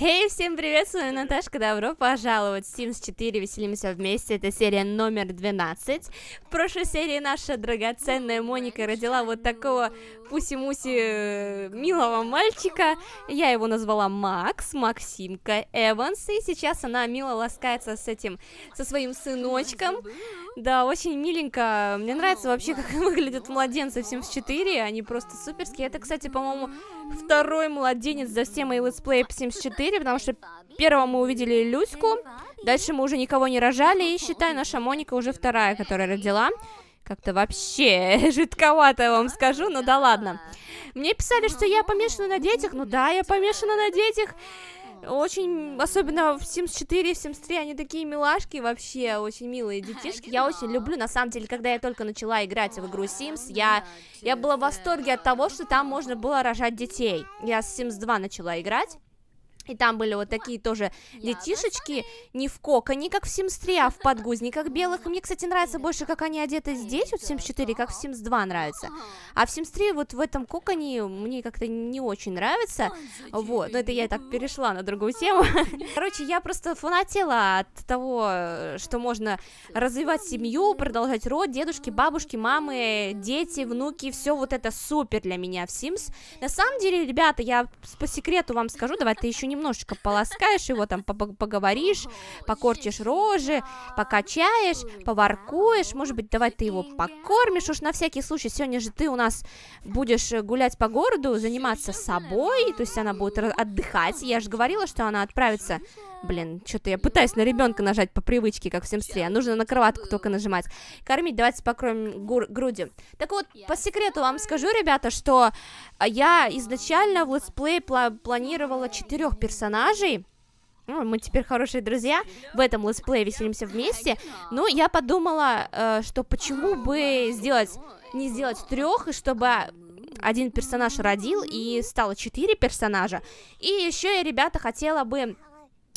hey, всем привет, с вами Наташка, добро пожаловать в Sims 4, веселимся вместе, это серия номер 12. В прошлой серии наша драгоценная Моника родила вот такого пуси-муси э, милого мальчика, я его назвала Макс, Максимка Эванс, и сейчас она мило ласкается с этим, со своим сыночком. Да, очень миленько, мне нравится вообще, как выглядят младенцы в Sims 4, они просто суперские, это, кстати, по-моему, второй младенец за все мои летсплеи по Sims 4, потому что первого мы увидели Люську, дальше мы уже никого не рожали, и, считай, наша Моника уже вторая, которая родила. Как-то вообще жидковато я вам скажу, но ну да ладно. Мне писали, что я помешана на детях. Ну да, я помешана на детях. Очень, особенно в Sims 4 и в Sims 3, они такие милашки вообще, очень милые детишки. Я очень люблю, на самом деле, когда я только начала играть в игру Sims, а, я, я была в восторге от того, что там можно было рожать детей. Я с Sims 2 начала играть. И там были вот такие тоже детишечки, не в коконе, как в Sims 3, а в подгузниках белых. мне, кстати, нравится больше, как они одеты здесь, вот в Sims 4, как в Sims 2 нравится. А в Sims 3 вот в этом коконе мне как-то не очень нравится. Вот, но это я так перешла на другую тему. Короче, я просто фанатела от того, что можно развивать семью, продолжать род, дедушки, бабушки, мамы, дети, внуки, все вот это супер для меня в Sims. На самом деле, ребята, я по секрету вам скажу, давай ты еще не немножечко полоскаешь его, там поговоришь, покорчишь рожи, покачаешь, поворкуешь, может быть, давай ты его покормишь, уж на всякий случай, сегодня же ты у нас будешь э, гулять по городу, заниматься собой, то есть она будет отдыхать, я же говорила, что она отправится Блин, что-то я пытаюсь на ребенка нажать по привычке, как в Симстре, а нужно на кроватку только нажимать. Кормить, давайте покроем грудью. Так вот, по секрету вам скажу, ребята, что а, я изначально в летсплей пла планировала четырех персонажей, ну, мы теперь хорошие друзья, в этом летсплее веселимся вместе, но я подумала, э, что почему бы сделать, не сделать трех, и чтобы один персонаж родил, и стало четыре персонажа, и еще я, ребята, хотела бы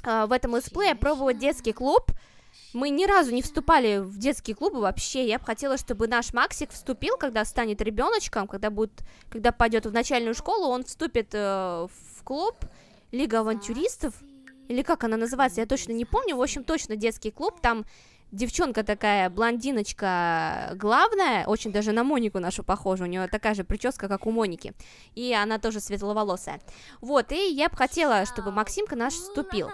а, в этом летсплее пробовала детский клуб. Мы ни разу не вступали в детские клубы вообще. Я бы хотела, чтобы наш Максик вступил, когда станет ребеночком, когда будет, когда пойдет в начальную школу, он вступит э, в клуб Лига авантюристов или как она называется, я точно не помню. В общем, точно детский клуб. Там девчонка такая, блондиночка главная, очень даже на Монику нашу похожа, у нее такая же прическа, как у Моники, и она тоже светловолосая. Вот, и я бы хотела, чтобы Максимка наш вступил.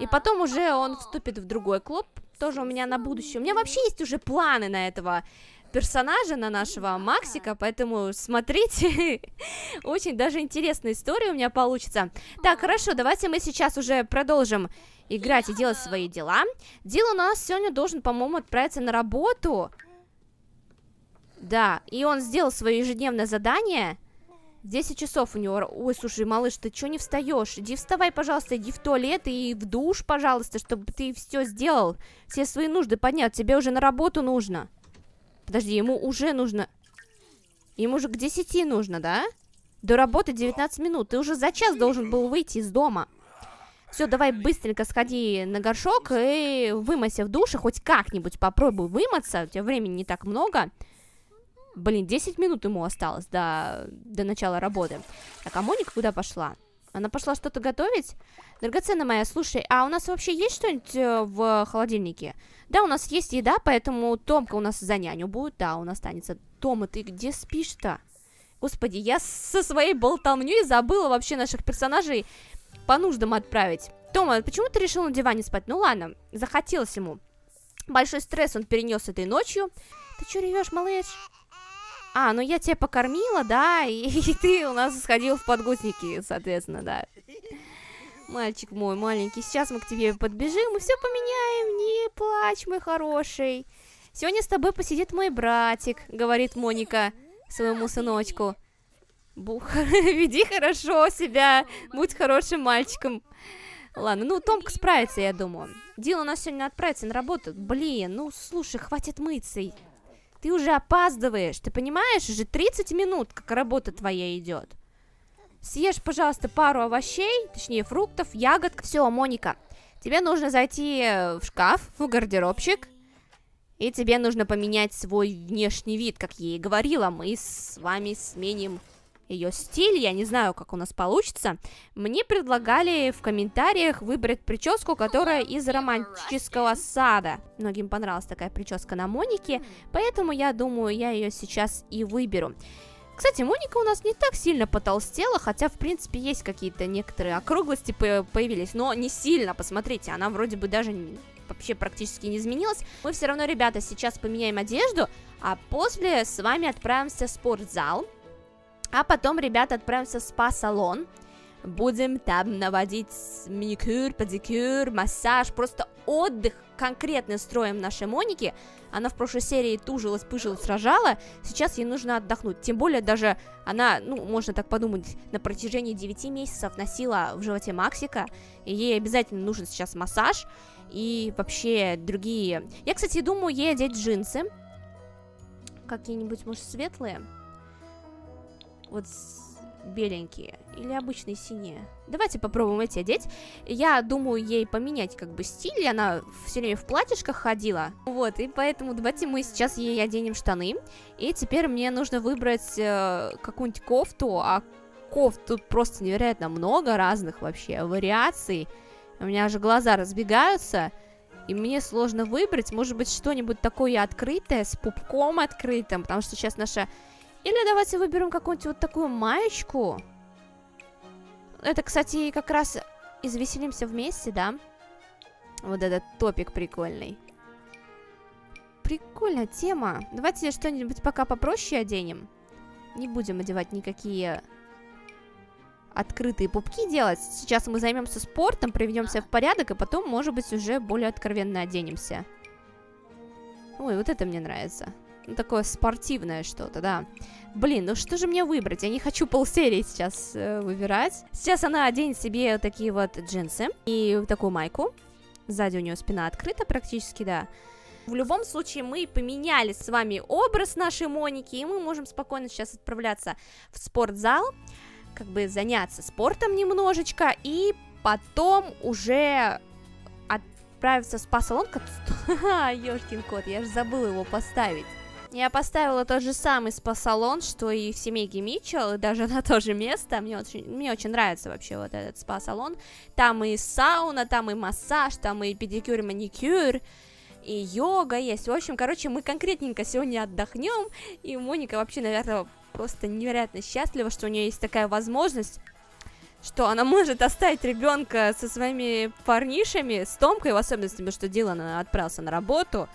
И потом уже он вступит в другой клуб, тоже у меня на будущее. У меня вообще есть уже планы на этого персонажа, на нашего ну Максика, поэтому смотрите, очень даже интересная история у меня получится. Так, хорошо, давайте мы сейчас уже продолжим играть и делать свои дела. Дил у нас сегодня должен, по-моему, отправиться на работу. Да, и он сделал свое ежедневное задание. 10 часов у него. Ой, слушай, малыш, ты что не встаешь? Иди вставай, пожалуйста, иди в туалет и в душ, пожалуйста, чтобы ты все сделал. Все свои нужды поднял, тебе уже на работу нужно. Подожди, ему уже нужно... Ему же к 10 нужно, да? До работы 19 минут. Ты уже за час должен был выйти из дома. Все, давай быстренько сходи на горшок и вымойся в душе. Хоть как-нибудь попробуй вымыться. У тебя времени не так много. Блин, 10 минут ему осталось до, до начала работы. Так, а Моника куда пошла? Она пошла что-то готовить? Драгоценная моя, слушай, а у нас вообще есть что-нибудь э, в холодильнике? Да, у нас есть еда, поэтому Томка у нас за няню будет, да, у нас останется. Тома, ты где спишь-то? Господи, я со своей болтовней забыла вообще наших персонажей по нуждам отправить. Тома, почему ты решил на диване спать? Ну ладно, захотелось ему. Большой стресс он перенес этой ночью. Ты что ревешь, малыш? А, ну я тебя покормила, да, и, и ты у нас сходил в подгузники, соответственно, да. Мальчик мой маленький, сейчас мы к тебе подбежим, мы все поменяем, не плачь, мой хороший. Сегодня с тобой посидит мой братик, говорит Моника своему сыночку. Бух, веди хорошо себя, будь хорошим мальчиком. Ладно, ну Томка справится, я думаю. Дил у нас сегодня отправится на работу. Блин, ну слушай, хватит мыться. Ты уже опаздываешь, ты понимаешь? Уже 30 минут, как работа твоя идет. Съешь, пожалуйста, пару овощей, точнее фруктов, ягод. Все, Моника, тебе нужно зайти э, в шкаф, в гардеробчик, и тебе нужно поменять свой внешний вид, как я и говорила, мы с вами сменим ее стиль, я не знаю, как у нас получится, мне предлагали в комментариях выбрать прическу, которая из романтического сада. Многим понравилась такая прическа на Монике, поэтому я думаю, я ее сейчас и выберу. Кстати, Моника у нас не так сильно потолстела, хотя, в принципе, есть какие-то некоторые округлости появились, но не сильно, посмотрите, она вроде бы даже вообще практически не изменилась. Мы все равно, ребята, сейчас поменяем одежду, а после с вами отправимся в спортзал, а потом, ребята, отправимся в спа-салон. Будем там наводить маникюр, педикюр, массаж, просто отдых конкретно строим нашей Монике. Она в прошлой серии тужилась, пыжилась, сражала. Сейчас ей нужно отдохнуть. Тем более даже она, ну, можно так подумать, на протяжении 9 месяцев носила в животе Максика. И ей обязательно нужен сейчас массаж и вообще другие... Я, кстати, думаю ей одеть джинсы. Какие-нибудь, может, светлые? вот беленькие или обычные синие. Давайте попробуем эти одеть. Я думаю ей поменять как бы стиль, она все время в платьишках ходила. Вот, и поэтому давайте мы сейчас ей оденем штаны. И теперь мне нужно выбрать э, какую-нибудь кофту, а кофт тут просто невероятно много разных вообще вариаций. У меня же глаза разбегаются. И мне сложно выбрать, может быть, что-нибудь такое открытое, с пупком открытым, потому что сейчас наша или давайте выберем какую-нибудь вот такую маечку. Это, кстати, как раз извеселимся вместе, да? Вот этот топик прикольный. Прикольная тема. Давайте что-нибудь пока попроще оденем. Не будем одевать никакие открытые пупки делать. Сейчас мы займемся спортом, приведемся в порядок, и потом, может быть, уже более откровенно оденемся. Ой, вот это мне нравится такое спортивное что-то, да. Блин, ну что же мне выбрать? Я не хочу полсерии сейчас э, выбирать. Сейчас она оденет себе такие вот джинсы и такую майку. Сзади у нее спина открыта практически, да. В любом случае, мы поменяли с вами образ нашей Моники, и мы можем спокойно сейчас отправляться в спортзал, как бы заняться спортом немножечко, и потом уже отправиться в спа-салон. Ёшкин кот, я же забыла его поставить. Я поставила тот же самый спа-салон, что и в семейке Митчелл, и даже на то же место. Мне очень, мне очень нравится вообще вот этот спа-салон. Там и сауна, там и массаж, там и педикюр, маникюр, и йога есть. В общем, короче, мы конкретненько сегодня отдохнем, и Моника вообще, наверное, просто невероятно счастлива, что у нее есть такая возможность что она может оставить ребенка со своими парнишами, с Томкой в особенности, потому что Дилан отправился на работу,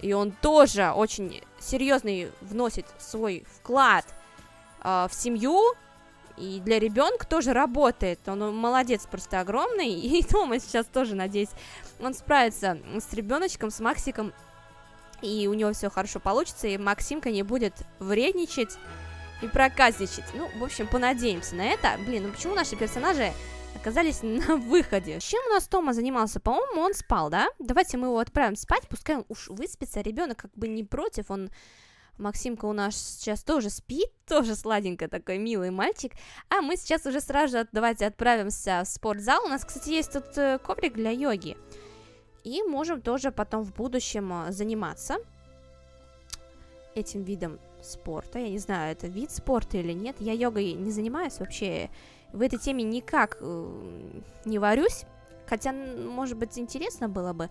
и он тоже очень серьезный вносит свой вклад э, в семью, и для ребенка тоже работает. Он молодец просто огромный, и дома сейчас тоже, надеюсь, он справится с ребеночком, с Максиком, и у него все хорошо получится, и Максимка не будет вредничать и проказничать. Ну, в общем, понадеемся на это. Блин, ну почему наши персонажи оказались на выходе. Чем у нас Тома занимался? По-моему, он спал, да? Давайте мы его отправим спать, пускай он уж выспится, ребенок как бы не против, он... Максимка у нас сейчас тоже спит, тоже сладенько такой милый мальчик. А мы сейчас уже сразу же давайте отправимся в спортзал. У нас, кстати, есть тут э, коврик для йоги. И можем тоже потом в будущем э, заниматься этим видом спорта. Я не знаю, это вид спорта или нет. Я йогой не занимаюсь вообще в этой теме никак э, не варюсь, хотя, может быть, интересно было бы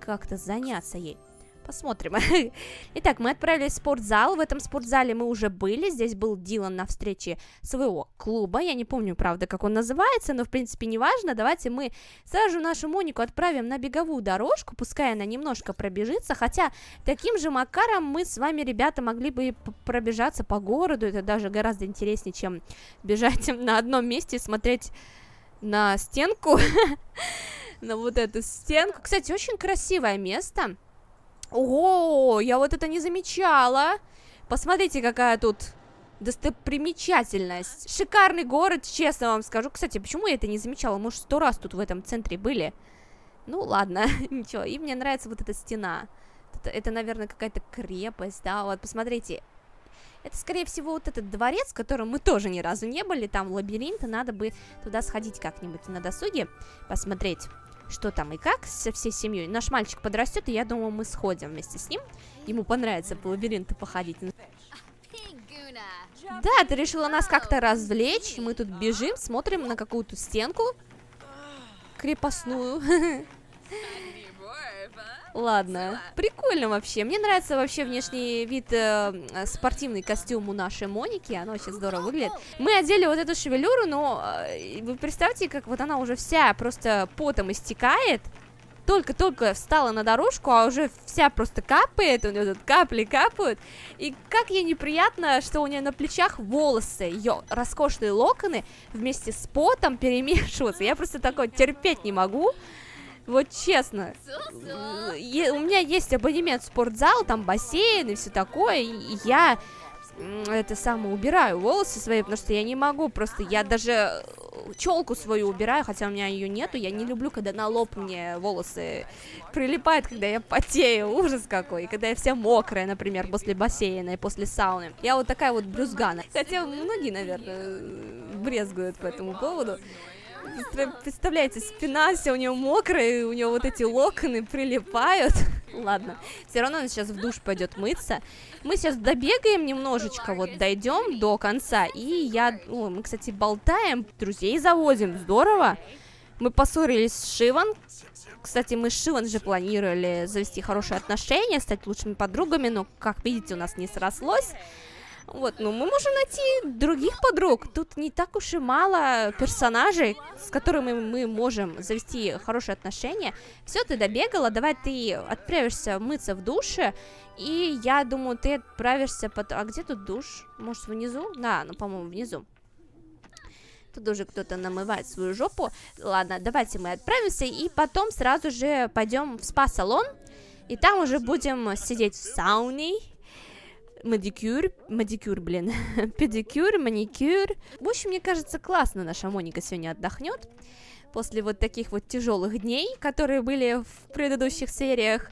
как-то заняться ей. Посмотрим. Итак, мы отправились в спортзал. В этом спортзале мы уже были. Здесь был Дилан на встрече своего клуба. Я не помню, правда, как он называется, но, в принципе, неважно. Давайте мы сразу нашу Монику отправим на беговую дорожку, пускай она немножко пробежится. Хотя, таким же макаром мы с вами, ребята, могли бы пробежаться по городу. Это даже гораздо интереснее, чем бежать на одном месте и смотреть на стенку, на вот эту стенку. Кстати, очень красивое место. Ого, я вот это не замечала. Посмотрите, какая тут достопримечательность. Шикарный город, честно вам скажу. Кстати, почему я это не замечала? Мы же сто раз тут в этом центре были. Ну, ладно, ничего. И мне нравится вот эта стена. Это, это наверное, какая-то крепость, да? Вот, посмотрите. Это, скорее всего, вот этот дворец, в котором мы тоже ни разу не были. Там лабиринт, надо бы туда сходить как-нибудь на досуге, посмотреть что там и как со всей семьей. Наш мальчик подрастет, и я думаю, мы сходим вместе с ним. Ему понравится по лабиринту походить. Да, ты решила нас как-то развлечь. Мы тут бежим, смотрим на какую-то стенку крепостную. Ладно. Прикольно вообще. Мне нравится вообще внешний вид э, спортивный костюм у нашей Моники. Она очень здорово выглядит. Мы одели вот эту шевелюру, но э, вы представьте, как вот она уже вся просто потом истекает. Только-только встала на дорожку, а уже вся просто капает, у нее тут капли капают. И как ей неприятно, что у нее на плечах волосы, ее роскошные локоны вместе с потом перемешиваются. Я просто такое терпеть не могу. Вот честно. у меня есть абонемент в спортзал, там бассейн и все такое. И я это самое убираю волосы свои, потому что я не могу. Просто я даже э, челку свою убираю, хотя у меня ее нету. Я не люблю, когда на лоб мне волосы прилипают, когда я потею. Ужас какой. И когда я вся мокрая, например, после бассейна и после сауны. Я вот такая вот брюзгана. Хотя многие, наверное, э, брезгуют по этому поводу. Представляете, спина вся у нее мокрая, и у нее вот эти локоны прилипают. Ладно, все равно она сейчас в душ пойдет мыться. Мы сейчас добегаем немножечко, вот дойдем до конца. И я, о, мы, кстати, болтаем, друзей заводим, здорово. Мы поссорились с Шиван. Кстати, мы с Шиван же планировали завести хорошие отношения, стать лучшими подругами, но, как видите, у нас не срослось. Вот, ну мы можем найти других подруг. Тут не так уж и мало персонажей, с которыми мы можем завести хорошие отношения. Все, ты добегала, давай ты отправишься мыться в душе. И я думаю, ты отправишься под... А где тут душ? Может, внизу? Да, ну, по-моему, внизу. Тут уже кто-то намывает свою жопу. Ладно, давайте мы отправимся и потом сразу же пойдем в спа-салон. И там уже будем сидеть в сауне Мадикюр, мадикюр, блин, педикюр, маникюр. В общем, мне кажется, классно наша Моника сегодня отдохнет после вот таких вот тяжелых дней, которые были в предыдущих сериях,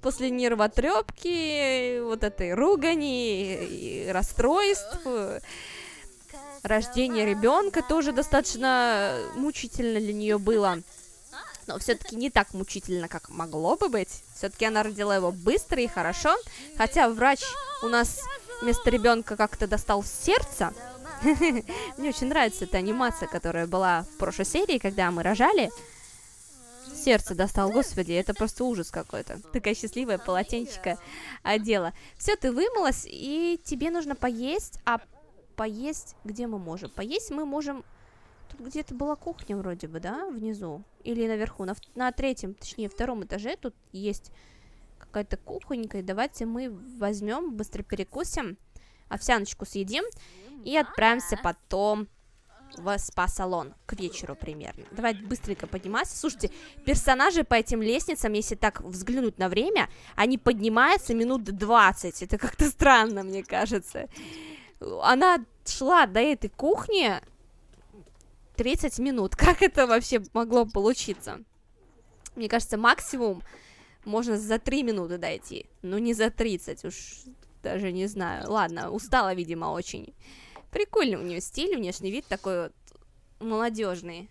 после нервотрепки, вот этой ругани, расстройств, рождение ребенка тоже достаточно мучительно для нее было но все-таки не так мучительно, как могло бы быть. Все-таки она родила его быстро и хорошо, хотя врач у нас вместо ребенка как-то достал сердце. Мне очень нравится эта анимация, которая была в прошлой серии, когда мы рожали. Сердце достал, господи, это просто ужас какой-то. Такая счастливая полотенчика одела. Все, ты вымылась, и тебе нужно поесть, а поесть где мы можем? Поесть мы можем Тут где-то была кухня вроде бы, да, внизу? Или наверху, на, на третьем, точнее, втором этаже тут есть какая-то кухонька. И давайте мы возьмем, быстро перекусим, овсяночку съедим и отправимся потом в спа-салон к вечеру примерно. Давай быстренько поднимайся. Слушайте, персонажи по этим лестницам, если так взглянуть на время, они поднимаются минут 20. Это как-то странно, мне кажется. Она шла до этой кухни, 30 минут. Как это вообще могло получиться? Мне кажется, максимум можно за 3 минуты дойти. Ну, не за 30, уж даже не знаю. Ладно, устала, видимо, очень. Прикольный у нее стиль, внешний вид такой вот молодежный.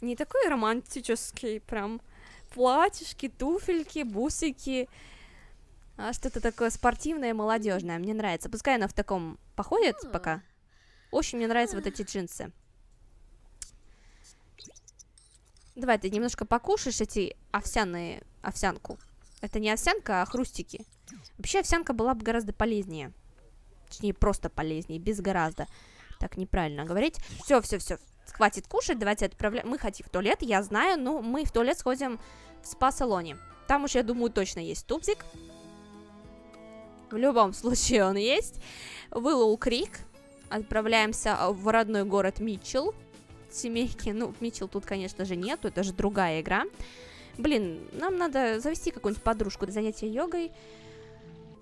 Не такой романтический, прям платьишки, туфельки, бусики. А что-то такое спортивное, молодежное. Мне нравится. Пускай она в таком походит а. пока. Очень мне нравятся вот эти джинсы. Давай, ты немножко покушаешь эти овсяные... овсянку. Это не овсянка, а хрустики. Вообще овсянка была бы гораздо полезнее. Точнее, просто полезнее, без гораздо. Так неправильно говорить. Все, все, все. Хватит кушать, давайте отправлять. Мы хотим в туалет, я знаю, но мы в туалет сходим в спа-салоне. Там уж, я думаю, точно есть тубзик. В любом случае он есть. Вылоу Крик. Отправляемся в родной город Митчелл семейки. Ну, Митчел тут, конечно же, нету, это же другая игра. Блин, нам надо завести какую-нибудь подружку, для занятия йогой.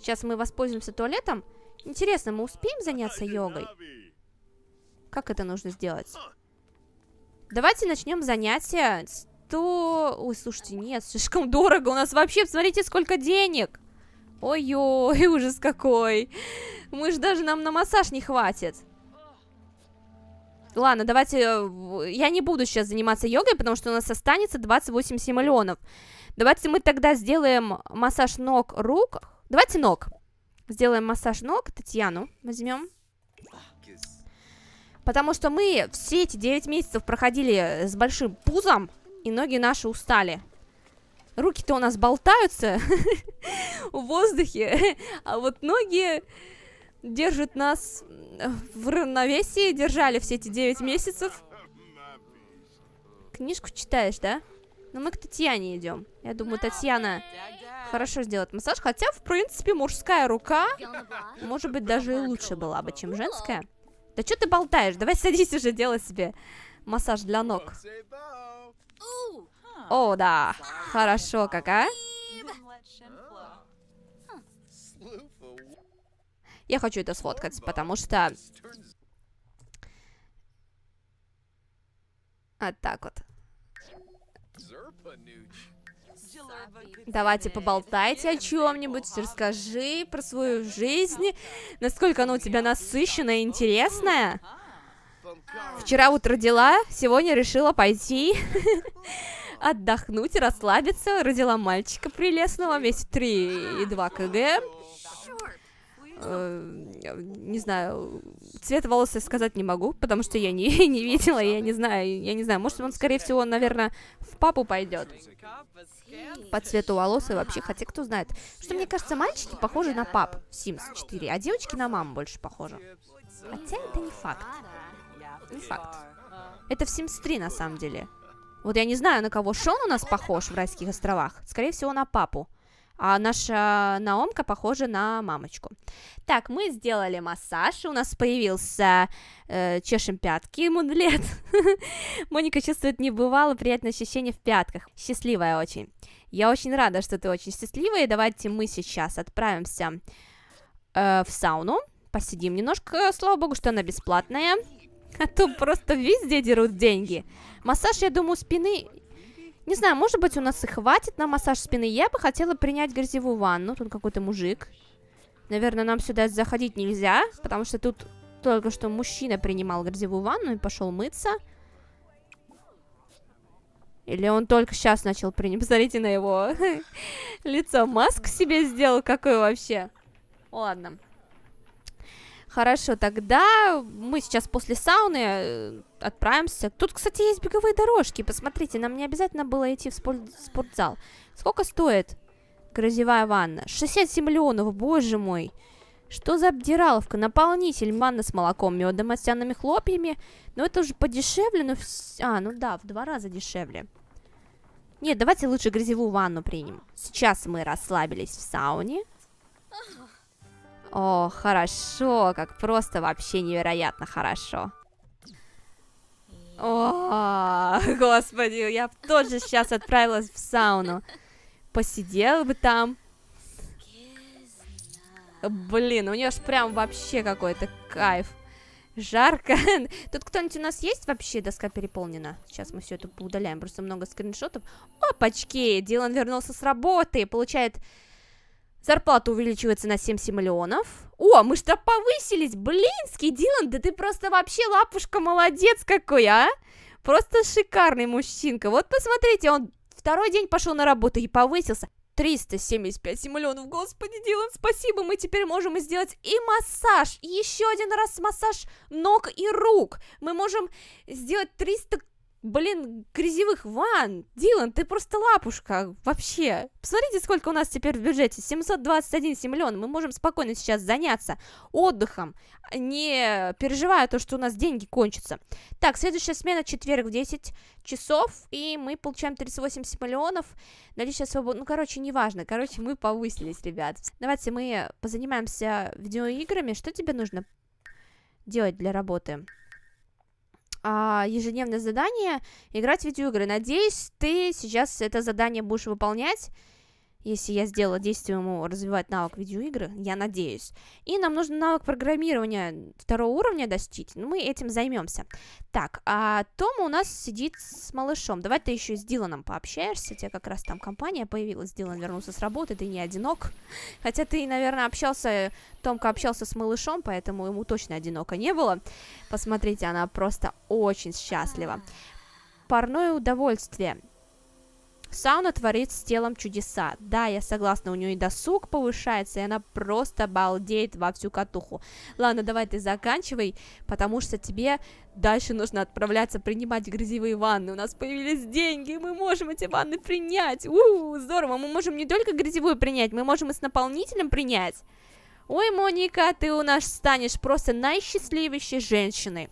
Сейчас мы воспользуемся туалетом. Интересно, мы успеем заняться йогой? Как это нужно сделать? Давайте начнем занятия. Сто... Ой, слушайте, нет, слишком дорого. У нас вообще, смотрите, сколько денег. Ой-ой, ужас какой. Мы же даже нам на массаж не хватит. Ладно, давайте... Э, я не буду сейчас заниматься йогой, потому что у нас останется 28 симолеонов. Давайте мы тогда сделаем массаж ног, рук. Давайте ног. Сделаем массаж ног. Татьяну возьмем. Потому что мы все эти 9 месяцев проходили с большим пузом, и ноги наши устали. Руки-то у нас болтаются в воздухе, а вот ноги держит нас э, в равновесии, держали все эти 9 месяцев. Книжку читаешь, да? Но мы к Татьяне идем. Я думаю, Татьяна хорошо сделает массаж. Хотя, в принципе, мужская рука, может быть, даже и лучше была бы, чем женская. Да что ты болтаешь? Давай садись уже, делай себе массаж для ног. О, да. Хорошо, какая? Я хочу это сфоткать, потому что... Вот так вот. Давайте поболтайте о чем-нибудь, расскажи про свою жизнь, насколько она у тебя насыщенная и интересная. Вчера вот родила, сегодня решила пойти отдохнуть, расслабиться. Родила мальчика прелестного, весит 3 и 2 кг э, не знаю, цвет волос я сказать не могу, потому что я не, не видела, я не знаю, я не знаю, может, он, скорее всего, наверное, в папу пойдет по цвету волос и вообще, хотя кто знает. Что мне кажется, мальчики похожи на пап в Sims 4, а девочки на маму больше похожи. Хотя это не факт. Не факт. Это в Sims 3, на самом деле. Вот я не знаю, на кого Шон у нас похож в Райских островах. Скорее всего, на папу. А наша Наомка похожа на мамочку. Так, мы сделали массаж, у нас появился э, чешем пятки мудлет. Моника чувствует небывало приятное ощущение в пятках, счастливая очень. Я очень рада, что ты очень счастливая, давайте мы сейчас отправимся э, в сауну, посидим немножко, слава богу, что она бесплатная. А то просто везде дерут деньги. Массаж, я думаю, спины не знаю, может быть, у нас и хватит на массаж спины. Я бы хотела принять грязевую ванну. Тут какой-то мужик. Наверное, нам сюда заходить нельзя, потому что тут только что мужчина принимал грязевую ванну и пошел мыться. Или он только сейчас начал принимать. Посмотрите на его лицо. Маск себе сделал, какой вообще. Ладно. Хорошо, тогда мы сейчас после сауны э, отправимся. Тут, кстати, есть беговые дорожки. Посмотрите, нам не обязательно было идти в спортзал. Сколько стоит грозевая ванна? 67 миллионов, боже мой. Что за обдираловка? Наполнитель, манна с молоком, медом, овсяными хлопьями. Но это уже подешевле, но... А, ну да, в два раза дешевле. Нет, давайте лучше грязевую ванну примем. Сейчас мы расслабились в сауне. О, хорошо, как просто вообще невероятно хорошо. О, господи, я тоже сейчас отправилась в сауну. Посидела бы там. Блин, у нее ж прям вообще какой-то кайф. Жарко. Тут кто-нибудь у нас есть вообще? Доска переполнена. Сейчас мы все это удаляем. Просто много скриншотов. Опачки! Дилан вернулся с работы. Получает Зарплата увеличивается на 77 миллионов. О, мы что повысились, блинский, Дилан, да ты просто вообще лапушка молодец какой, а? Просто шикарный мужчинка. Вот посмотрите, он второй день пошел на работу и повысился. 375 миллионов, господи, Дилан, спасибо, мы теперь можем сделать и массаж, и еще один раз массаж ног и рук. Мы можем сделать 300 блин, грязевых ван! Дилан, ты просто лапушка, вообще. Посмотрите, сколько у нас теперь в бюджете, 721 миллион, мы можем спокойно сейчас заняться отдыхом, не переживая то, что у нас деньги кончатся. Так, следующая смена четверг в 10 часов, и мы получаем 380 миллионов, наличие свободно. ну, короче, неважно, короче, мы повысились, ребят. Давайте мы позанимаемся видеоиграми, что тебе нужно делать для работы? А, ежедневное задание играть в видеоигры. Надеюсь, ты сейчас это задание будешь выполнять если я сделала действие ему развивать навык видеоигры, я надеюсь. И нам нужно навык программирования второго уровня достичь, но ну, мы этим займемся. Так, а Тома у нас сидит с малышом. Давай ты еще с Диланом пообщаешься, у тебя как раз там компания появилась, Дилан вернулся с работы, ты не одинок. Хотя ты, наверное, общался, Томка общался с малышом, поэтому ему точно одиноко не было. Посмотрите, она просто очень счастлива. Парное удовольствие. Сауна творит с телом чудеса. Да, я согласна, у нее и досуг повышается, и она просто балдеет во всю катуху. Ладно, давай ты заканчивай, потому что тебе дальше нужно отправляться принимать грязевые ванны. У нас появились деньги, мы можем эти ванны принять. Ууу, здорово, мы можем не только грязевую принять, мы можем и с наполнителем принять. Ой, Моника, ты у нас станешь просто наисчастливейшей женщиной.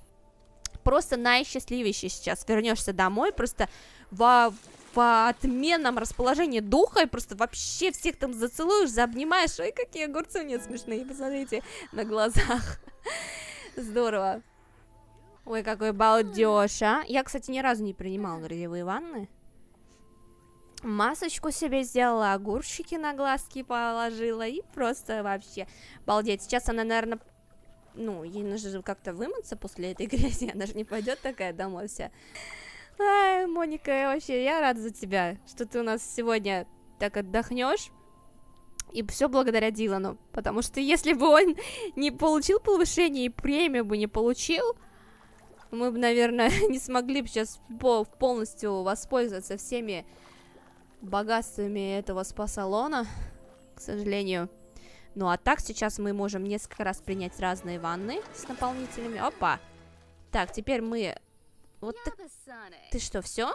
Просто наисчастливейшей сейчас. Вернешься домой, просто во по отменам расположения духа, и просто вообще всех там зацелуешь, заобнимаешь. Ой, какие огурцы у меня смешные, посмотрите, на глазах. Здорово. Ой, какой балдеж, а. Я, кстати, ни разу не принимала грязевые ванны. Масочку себе сделала, огурчики на глазки положила и просто вообще балдеть. Сейчас она, наверное, ну, ей нужно как-то вымыться после этой грязи, она же не пойдет такая домой вся. А, Моника, вообще, я рада за тебя, что ты у нас сегодня так отдохнешь. И все благодаря Дилану. Потому что если бы он не получил повышение и премию бы не получил, мы бы, наверное, не смогли бы сейчас полностью воспользоваться всеми богатствами этого спа-салона, к сожалению. Ну а так сейчас мы можем несколько раз принять разные ванны с наполнителями. Опа! Так, теперь мы вот так... Ты что, все?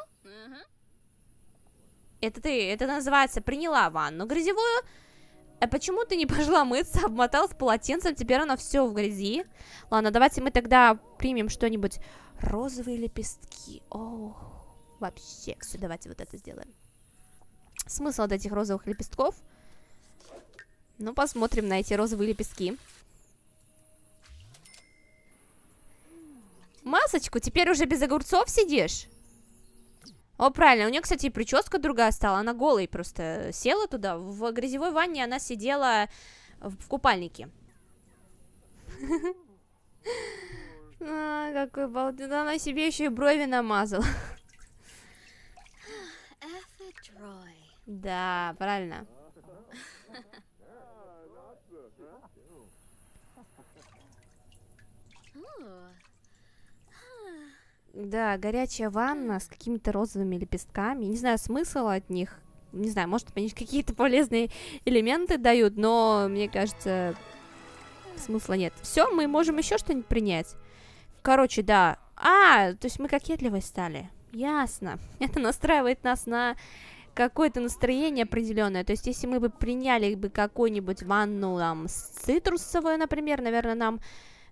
Это ты, это называется, приняла ванну грязевую. А почему ты не пошла мыться, обмоталась полотенцем, теперь оно все в грязи? Ладно, давайте мы тогда примем что-нибудь. Розовые лепестки. О, вообще, все, давайте вот это сделаем. Смысл от этих розовых лепестков? Ну, посмотрим на эти розовые лепестки. мясочку? Теперь уже без огурцов сидишь? О, правильно. У нее, кстати, и прическа другая стала. Она голой просто села туда. В грязевой ванне она сидела в купальнике. А, какой балден. Она себе еще и брови намазала. Да, правильно. Да, горячая ванна с какими-то розовыми лепестками. Не знаю смысла от них. Не знаю, может, они какие-то полезные элементы дают, но мне кажется, смысла нет. Все, мы можем еще что-нибудь принять. Короче, да. А, то есть мы кокетливой стали. Ясно. Это настраивает нас на какое-то настроение определенное. То есть, если мы бы приняли бы какую-нибудь ванну там с цитрусовой, например, наверное, нам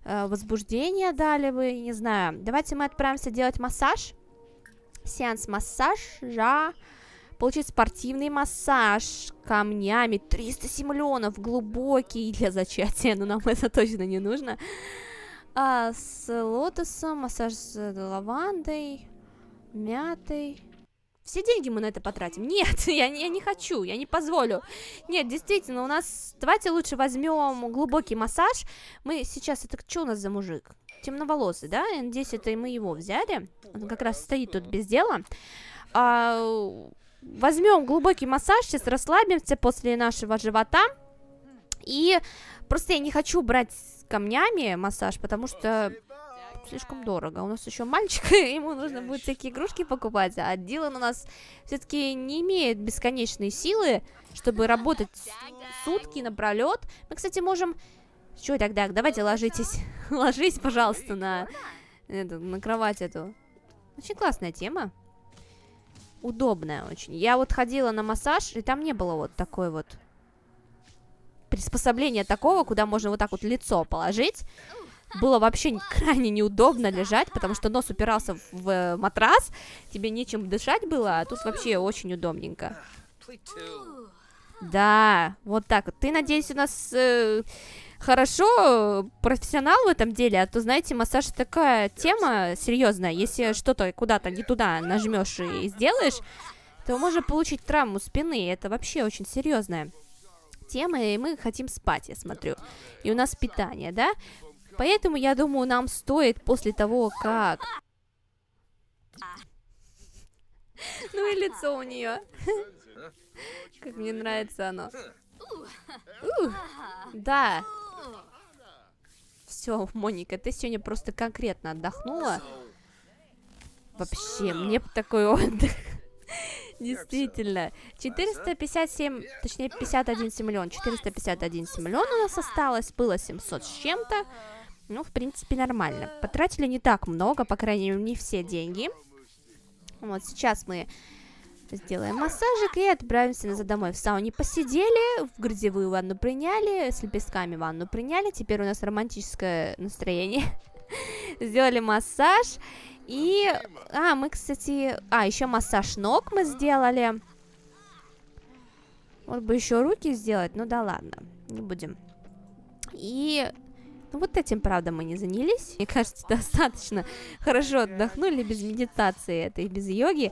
э, возбуждение дали вы, не знаю. Давайте мы отправимся делать массаж. Сеанс массажа. Получить спортивный массаж камнями. 300 миллионов, глубокий для зачатия, но нам это точно не нужно. А, с лотосом, массаж с лавандой, мятой все деньги мы на это потратим. Нет, я, я не хочу, я не позволю. Нет, действительно, у нас... Давайте лучше возьмем глубокий массаж. Мы сейчас... Это что у нас за мужик? Темноволосый, да? Здесь это мы его взяли. Он как раз стоит тут без дела. А, возьмем глубокий массаж, сейчас расслабимся после нашего живота. И просто я не хочу брать камнями массаж, потому что слишком дорого. У нас еще мальчик, ему нужно будет всякие игрушки покупать, а Дилан у нас все-таки не имеет бесконечной силы, чтобы работать сутки напролет. Мы, кстати, можем... что-то так-так. Давайте ну, ложитесь. Ложись, пожалуйста, ну на, эту, на кровать эту. Очень классная тема. Удобная очень. Я вот ходила на массаж, и там не было вот такой вот приспособления такого, куда можно вот так вот лицо положить было вообще крайне неудобно лежать, потому что нос упирался в э, матрас, тебе нечем дышать было, а тут вообще очень удобненько. Да, вот так Ты, надеюсь, у нас э, хорошо э, профессионал в этом деле, а то, знаете, массаж такая тема серьезная. Если что-то куда-то не туда нажмешь и сделаешь, то можно получить травму спины. Это вообще очень серьезная тема, и мы хотим спать, я смотрю. И у нас питание, да? Поэтому, я думаю, нам стоит после того, как... Ну и лицо у нее. Как мне нравится оно. Да. Все, Моника, ты сегодня просто конкретно отдохнула. Вообще, мне такой отдых. Действительно. 457, точнее 51 симулион. 451 симулион у нас осталось. Было 700 с чем-то. Ну, в принципе, нормально. Потратили не так много, по крайней мере, не все деньги. Вот, сейчас мы сделаем массажик и отправимся назад домой. В сауне посидели, в грязевую ванну приняли, с лепестками ванну приняли. Теперь у нас романтическое настроение. Сделали массаж. И... А, мы, кстати... А, еще массаж ног мы сделали. Вот бы еще руки сделать, ну да ладно, не будем. И но ну, вот этим, правда, мы не занялись. Мне кажется, достаточно хорошо отдохнули без медитации этой, без йоги.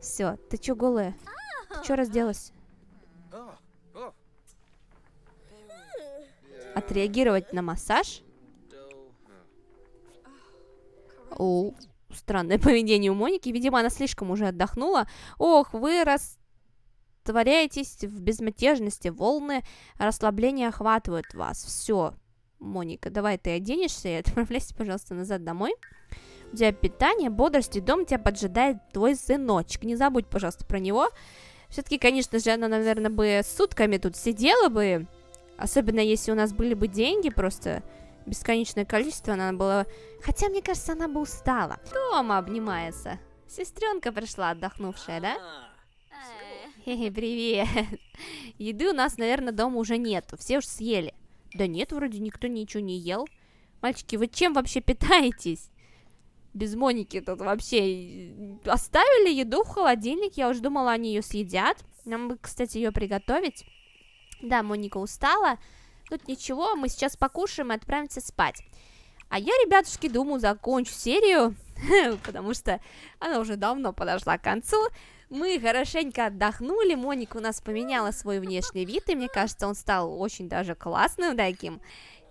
Все, ты чё голая? Ты чё разделась? Отреагировать на массаж? О, странное поведение у Моники. Видимо, она слишком уже отдохнула. Ох, вы творяетесь в безмятежности. Волны расслабления охватывают вас. Все, Моника, давай ты оденешься и отправляйся, пожалуйста, назад домой. У тебя питание, бодрость и дом тебя поджидает твой сыночек. Не забудь, пожалуйста, про него. Все-таки, конечно же, она, наверное, бы сутками тут сидела бы. Особенно, если у нас были бы деньги просто бесконечное количество, она была... Хотя, мне кажется, она бы устала. Дома обнимается. Сестренка пришла отдохнувшая, да? Эй, привет. Еды у нас, наверное, дома уже нету. Все уж съели. Да нет, вроде никто ничего не ел. Мальчики, вы чем вообще питаетесь? Без Моники тут вообще э, оставили еду в холодильник. Я уже думала, они ее съедят. Нам бы, кстати, ее приготовить. Да, Моника устала. Тут ничего, мы сейчас покушаем и отправимся спать. А я, ребятушки, думаю, закончу серию, потому что она уже давно подошла к концу. Мы хорошенько отдохнули, Моника у нас поменяла свой внешний вид, и мне кажется, он стал очень даже классным таким.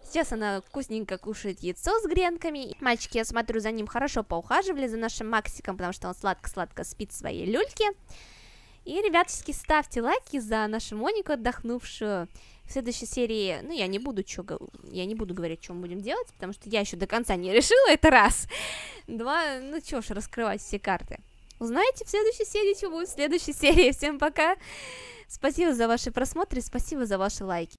Сейчас она вкусненько кушает яйцо с гренками. Мальчики, я смотрю, за ним хорошо поухаживали, за нашим Максиком, потому что он сладко-сладко спит в своей люльке. И, ребятушки, ставьте лайки за нашу Монику отдохнувшую. В следующей серии, ну, я не буду чё, я не буду говорить, что мы будем делать, потому что я еще до конца не решила, это раз. Два, ну, чё ж, раскрывать все карты. Узнаете в следующей серии, что будет в следующей серии. Всем пока. Спасибо за ваши просмотры, спасибо за ваши лайки.